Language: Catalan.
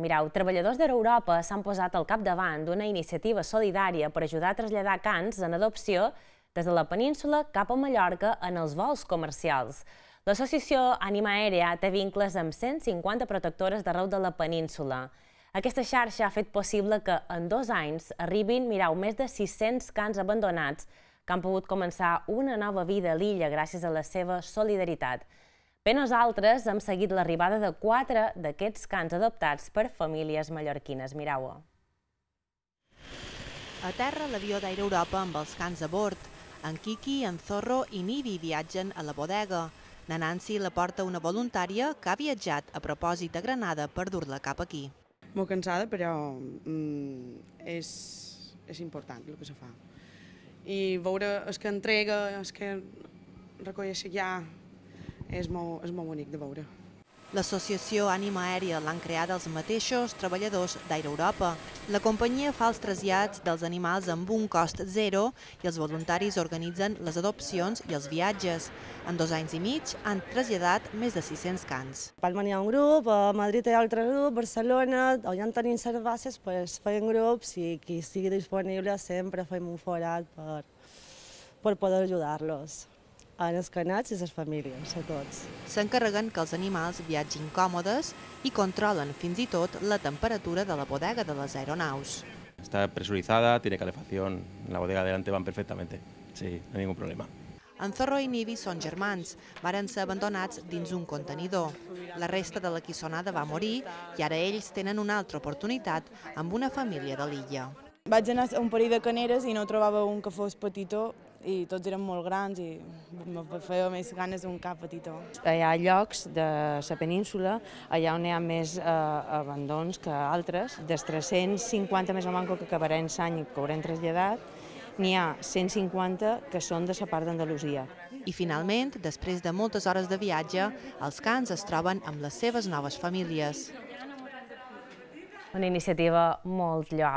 Mireu, treballadors d'Europa s'han posat al capdavant d'una iniciativa solidària per ajudar a traslladar cans en adopció des de la península cap a Mallorca en els vols comercials. L'associació Anima Aèrea té vincles amb 150 protectores d'arreu de la península. Aquesta xarxa ha fet possible que en dos anys arribin, mireu, més de 600 cans abandonats que han pogut començar una nova vida a l'illa gràcies a la seva solidaritat. Penes altres hem seguit l'arribada de quatre d'aquests cants adoptats per famílies mallorquines. Mirau-ho. A terra l'avió d'Aire Europa amb els cans a bord. En Kiki, en Zorro i Nidi viatgen a la bodega. Na Nancy la porta una voluntària que ha viatjat a propòsit a Granada per dur-la cap aquí. Molt cansada, però mm, és, és important el que se fa. I veure el que entrega, el que recolleix allà, és molt, és molt bonic de veure. L'associació Ànima Aèria l'han creat els mateixos treballadors d'Aire Europa. La companyia fa els trasllats dels animals amb un cost zero i els voluntaris organitzen les adopcions i els viatges. En dos anys i mig han traslladat més de 600 cans. A Palma ha un grup, a Madrid hi ha altre grup, Barcelona, on ja en tenim set bases, doncs feien grups i qui sigui disponible sempre fem un forat per, per poder ajudar-los a les canats i les famílies, a tots. S'encarreguen que els animals viatgin còmodes i controlen fins i tot la temperatura de la bodega de les aeronaus. Està pressuritzada, té calefacció, en la bodega delante van perfectament, sí, no ha ningún problema. En Zorro i Nibi són germans, varen ser abandonats dins un contenidor. La resta de la quissonada va morir i ara ells tenen una altra oportunitat amb una família de l'illa. Vaig anar a un parell de caneres i no trobava un que fos petitó i tots eren molt grans i em feia més ganes d'un cap petitó. Hi ha llocs de la península allà on hi ha més eh, abandons que altres. Dels 350 més o manco que acabaran l'any i que haurem traslladat, n'hi ha 150 que són de la part d'Andalusia. I finalment, després de moltes hores de viatge, els cans es troben amb les seves noves famílies. Una iniciativa molt lloable.